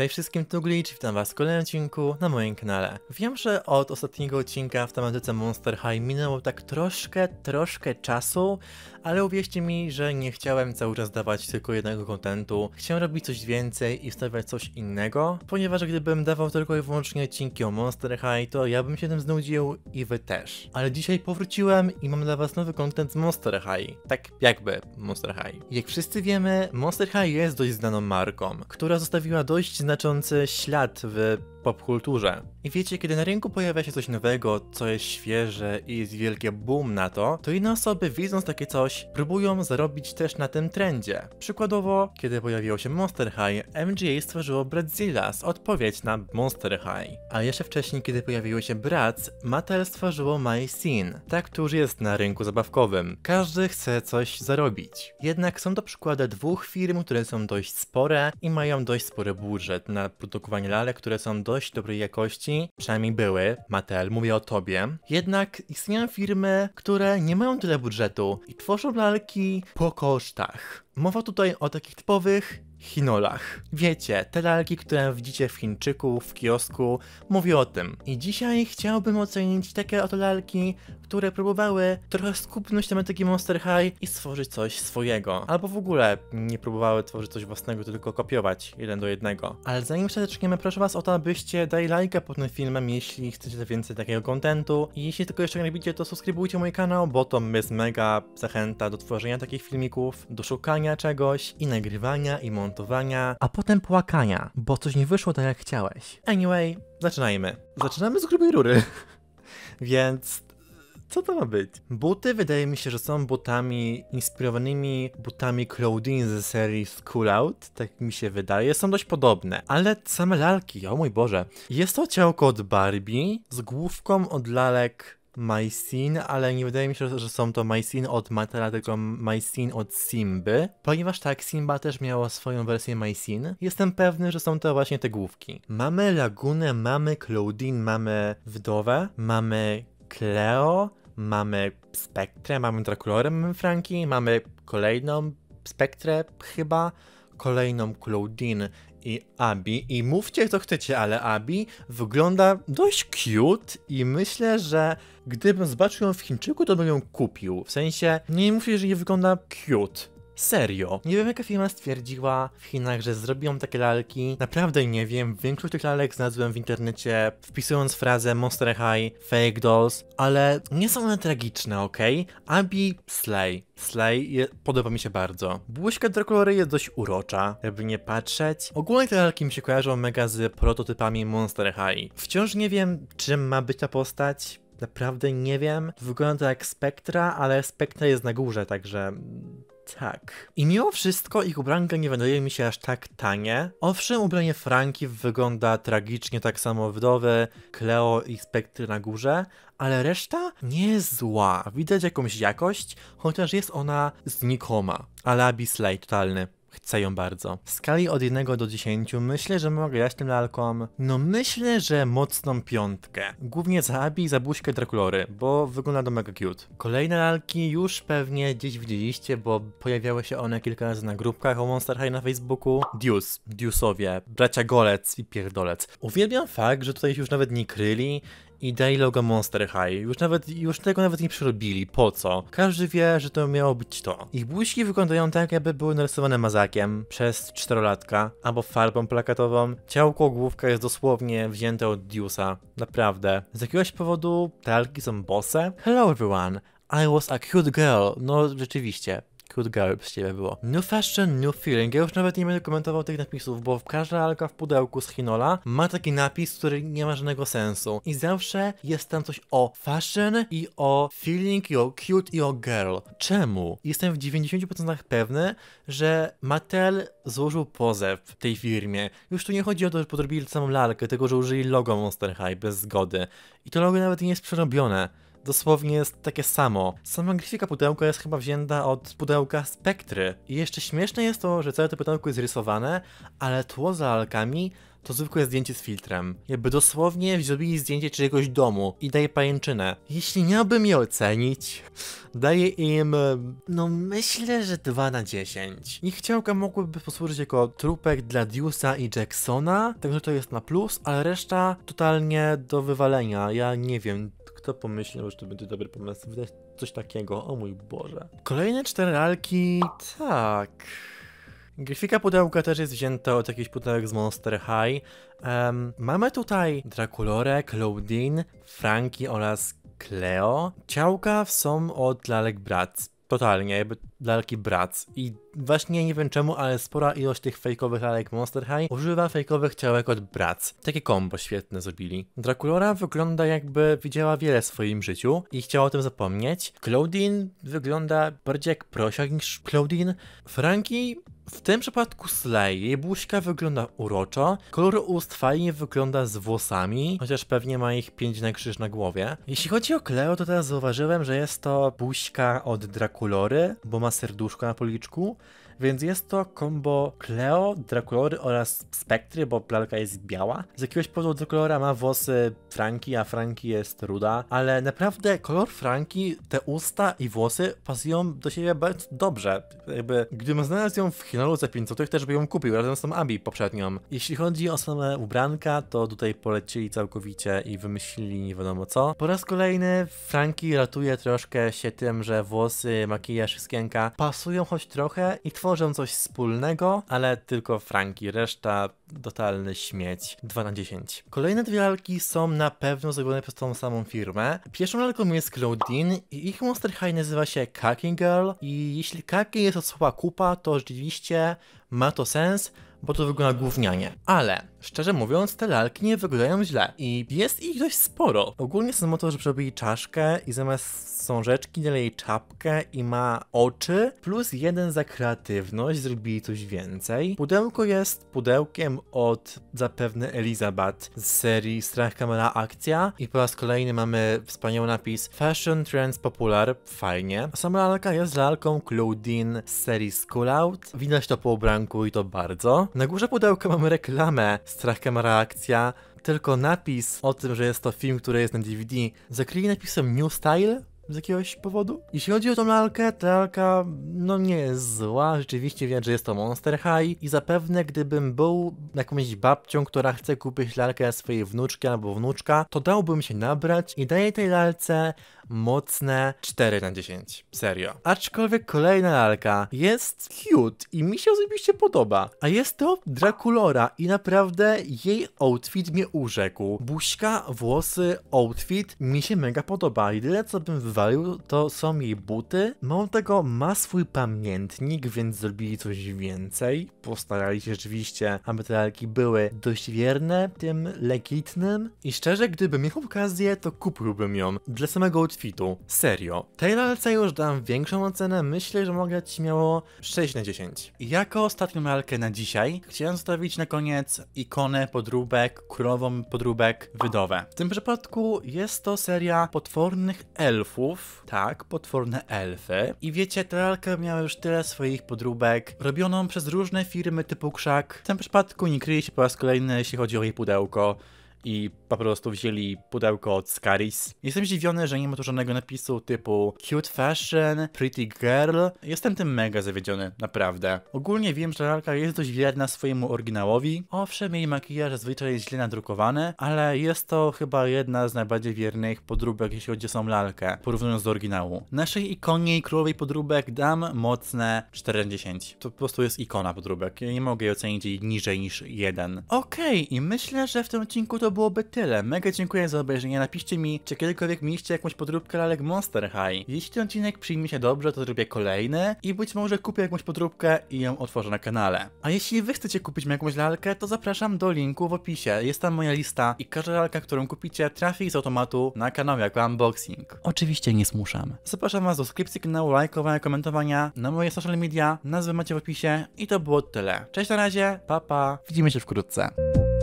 Cześć wszystkim, tu Glitch, witam was w kolejnym odcinku na moim kanale. Wiem, że od ostatniego odcinka w tematyce Monster High minęło tak troszkę, troszkę czasu, ale uwierzcie mi, że nie chciałem cały czas dawać tylko jednego kontentu. Chciałem robić coś więcej i wstawiać coś innego, ponieważ gdybym dawał tylko i wyłącznie odcinki o Monster High, to ja bym się tym znudził i wy też. Ale dzisiaj powróciłem i mam dla was nowy kontent z Monster High. Tak jakby Monster High. Jak wszyscy wiemy, Monster High jest dość znaną marką, która zostawiła dość znaczący ślad w popkulturze. I wiecie, kiedy na rynku pojawia się coś nowego, co jest świeże i jest wielkie boom na to, to inne osoby widząc takie coś, próbują zarobić też na tym trendzie. Przykładowo, kiedy pojawiło się Monster High, MGA stworzyło Brazillas, odpowiedź na Monster High. A jeszcze wcześniej, kiedy pojawiło się Bratz, Mattel stworzyło My Scene, tak już jest na rynku zabawkowym. Każdy chce coś zarobić. Jednak są to przykłady dwóch firm, które są dość spore i mają dość spory budżet na produkowanie lalek, które są dość dość dobrej jakości, przynajmniej były, Mattel, mówię o tobie. Jednak istnieją firmy, które nie mają tyle budżetu i tworzą lalki po kosztach. Mowa tutaj o takich typowych chinolach. Wiecie, te lalki, które widzicie w Chińczyku, w kiosku, mówię o tym. I dzisiaj chciałbym ocenić takie oto lalki które próbowały trochę skupnąć tematyki Monster High i stworzyć coś swojego. Albo w ogóle nie próbowały tworzyć coś własnego, tylko kopiować jeden do jednego. Ale zanim zaczniemy, proszę was o to, abyście dali lajka pod tym filmem, jeśli chcecie więcej takiego kontentu. I jeśli tylko jeszcze nie robicie, to subskrybujcie mój kanał, bo to jest mega zachęta do tworzenia takich filmików, do szukania czegoś i nagrywania i montowania, a potem płakania, bo coś nie wyszło tak jak chciałeś. Anyway, zaczynajmy. Zaczynamy z grubej rury. Więc co to ma być? Buty wydaje mi się, że są butami inspirowanymi butami Claudine ze serii School Out, tak mi się wydaje. Są dość podobne, ale same lalki, o mój Boże. Jest to ciałko od Barbie z główką od lalek MySin, ale nie wydaje mi się, że są to MySin od Matera, tylko MySin od Simby, ponieważ tak, Simba też miała swoją wersję MySin. Jestem pewny, że są to właśnie te główki. Mamy Lagunę, mamy Claudine, mamy Wdowę, mamy Cleo, mamy Spektrę, mamy Draculorę, mamy Franki, mamy kolejną Spektrę chyba, kolejną Claudine i Abi. I mówcie co chcecie, ale Abi wygląda dość cute i myślę, że gdybym zobaczył ją w Chińczyku, to bym ją kupił. W sensie, nie mówcie, że jej wygląda cute, Serio. Nie wiem jaka firma stwierdziła w Chinach, że zrobią takie lalki. Naprawdę nie wiem. Większość tych lalek znalazłem w internecie wpisując frazę Monster High, Fake Dolls, ale nie są one tragiczne, ok? Abby Slay. Slay je, podoba mi się bardzo. Błyszka Dracularia jest dość urocza, jakby nie patrzeć. Ogólnie te lalki mi się kojarzą mega z prototypami Monster High. Wciąż nie wiem, czym ma być ta postać. Naprawdę nie wiem. Wygląda jak Spektra, ale Spektra jest na górze, także tak. I mimo wszystko ich ubranka nie wydaje mi się aż tak tanie. Owszem, ubranie Franki wygląda tragicznie, tak samo wdowy, Cleo i Spektry na górze, ale reszta nie zła. Widać jakąś jakość, chociaż jest ona znikoma. Ale slajd totalny. Chcę ją bardzo. W skali od 1 do 10 myślę, że mogę dać tym lalkom, no myślę, że mocną piątkę. Głównie za Abi i za buźkę Drakulory, bo wygląda to mega cute. Kolejne lalki już pewnie gdzieś widzieliście, bo pojawiały się one kilka razy na grupkach o Monster High na Facebooku. Dius, diusowie, bracia Golec i Pierdolec. Uwielbiam fakt, że tutaj się już nawet nie kryli i daj logo Monster High. Już nawet, już tego nawet nie przerobili. Po co? Każdy wie, że to miało być to. Ich buźki wyglądają tak, jakby były narysowane mazakiem przez czterolatka albo farbą plakatową. Ciałko główka jest dosłownie wzięte od Deuce'a. Naprawdę. Z jakiegoś powodu talki są bosse? Hello everyone! I was a cute girl. No, rzeczywiście cute girl, z ciebie było. New fashion, new feeling. Ja już nawet nie będę komentował tych napisów, bo każda lalka w pudełku z Hinola ma taki napis, który nie ma żadnego sensu. I zawsze jest tam coś o fashion i o feeling i o cute i o girl. Czemu? Jestem w 90% pewny, że Mattel złożył pozew tej firmie. Już tu nie chodzi o to, że podrobili samą lalkę, tylko że użyli logo Monster High bez zgody. I to logo nawet nie jest przerobione dosłownie jest takie samo. Sama grafika pudełka jest chyba wzięta od pudełka Spektry. I jeszcze śmieszne jest to, że całe to pudełko jest rysowane, ale tło za lalkami to zwykłe zdjęcie z filtrem. Jakby dosłownie zrobili zdjęcie czyjegoś domu i daje pajęczynę. Jeśli miałbym je ocenić, daję im, no myślę, że 2 na 10. Ich ciałka mogłyby posłużyć jako trupek dla Deusa i Jacksona, także to jest na plus, ale reszta totalnie do wywalenia. Ja nie wiem, kto pomyślał, że to będzie dobry pomysł? Wydać coś takiego, o mój Boże. Kolejne cztery lalki, tak. Grafika pudełka też jest wzięta od jakichś pudełek z Monster High. Um, mamy tutaj Draculore, Claudine, Frankie oraz Cleo. Ciałka są od lalek Bratz. Totalnie, jakby lalki brac. I właśnie nie wiem czemu, ale spora ilość tych fejkowych lalek Monster High używa fejkowych ciałek od brac. Takie kombo świetne zrobili. Draculora wygląda jakby widziała wiele w swoim życiu i chciała o tym zapomnieć. Claudine wygląda bardziej jak prosiak niż Claudine. Frankie w tym przypadku Slay, jej buźka wygląda uroczo, kolor ust fajnie wygląda z włosami, chociaż pewnie ma ich pięć na krzyż na głowie. Jeśli chodzi o Cleo, to teraz zauważyłem, że jest to buźka od Draculory, bo ma serduszko na policzku, więc jest to kombo Cleo, Draculory oraz Spektry, bo plalka jest biała. Z jakiegoś powodu Draculora ma włosy Franki, a Franki jest ruda, ale naprawdę kolor Franki, te usta i włosy pasują do siebie bardzo dobrze. Jakby, gdybym znalazł ją w Hinolu za 5 zł, też by ją kupił razem z tą Abi poprzednią. Jeśli chodzi o same ubranka, to tutaj polecili całkowicie i wymyślili nie wiadomo co. Po raz kolejny Franki ratuje troszkę się tym, że włosy, makijaż i pasują choć trochę i tworzą tworzą coś wspólnego, ale tylko Franki, reszta totalny śmieć. 2 na 10. Kolejne dwie lalki są na pewno zrobione przez tą samą firmę. Pierwszą lalką jest Claudine i ich Monster High nazywa się Kaki Girl i jeśli Kaki jest od słowa kupa, to rzeczywiście ma to sens, bo to wygląda gównianie. Ale Szczerze mówiąc, te lalki nie wyglądają źle i jest ich dość sporo. Ogólnie są to, że przerobili czaszkę i zamiast sążeczki dalej czapkę i ma oczy, plus jeden za kreatywność, zrobili coś więcej. Pudełko jest pudełkiem od zapewne Elizabeth z serii Strach Kamera Akcja i po raz kolejny mamy wspaniały napis Fashion Trends Popular, fajnie. A sama lalka jest lalką Claudine z serii School Out. Widać to po ubranku i to bardzo. Na górze pudełka mamy reklamę strach kamera akcja, tylko napis o tym, że jest to film, który jest na DVD, zakryli napisem New Style z jakiegoś powodu. Jeśli chodzi o tą lalkę, ta lalka no nie jest zła, rzeczywiście wiem, że jest to Monster High i zapewne gdybym był jakąś babcią, która chce kupić lalkę swojej wnuczki albo wnuczka, to dałbym się nabrać i daję tej lalce mocne 4 na 10. Serio. Aczkolwiek kolejna lalka jest cute i mi się osobiście podoba. A jest to Draculora i naprawdę jej outfit mnie urzekł. Buźka, włosy, outfit mi się mega podoba. Jedyne co bym wywalił to są jej buty. Mało tego ma swój pamiętnik, więc zrobili coś więcej. Postarali się rzeczywiście, aby te lalki były dość wierne, tym legitnym. I szczerze, gdybym miał okazję, to kupiłbym ją. Dla samego outfit outfitu. Serio. Tej lalce już dam większą ocenę, myślę, że mogę ci śmiało 6 na 10. Jako ostatnią lalkę na dzisiaj chciałem zostawić na koniec ikonę podróbek, królową podróbek wydowę. W tym przypadku jest to seria potwornych elfów. Tak, potworne elfy. I wiecie, ta lalka miała już tyle swoich podróbek, robioną przez różne firmy typu krzak. W tym przypadku nie kryje się po raz kolejny, jeśli chodzi o jej pudełko i po prostu wzięli pudełko od Scaris. Jestem zdziwiony, że nie ma tu żadnego napisu typu cute fashion, pretty girl. Jestem tym mega zawiedziony, naprawdę. Ogólnie wiem, że lalka jest dość wierna swojemu oryginałowi. Owszem, jej makijaż zazwyczaj jest źle nadrukowany, ale jest to chyba jedna z najbardziej wiernych podróbek, jeśli chodzi o samą lalkę, porównując do oryginału. Naszej ikonie i królowej podróbek dam mocne 40. To po prostu jest ikona podróbek. Ja nie mogę jej ocenić niżej niż jeden. Okej, okay, i myślę, że w tym odcinku to byłoby tyle tyle. Mega dziękuję za obejrzenie. Napiszcie mi, czy kiedykolwiek mieliście jakąś podróbkę lalek Monster High. Jeśli ten odcinek przyjmie się dobrze, to zrobię kolejny i być może kupię jakąś podróbkę i ją otworzę na kanale. A jeśli wy chcecie kupić mi jakąś lalkę, to zapraszam do linku w opisie. Jest tam moja lista i każda lalka, którą kupicie, trafi z automatu na kanał jako unboxing. Oczywiście nie smuszam. Zapraszam was do subskrypcji kanału, lajkowania, komentowania na moje social media, nazwy macie w opisie i to było tyle. Cześć na razie, papa, pa. widzimy się wkrótce.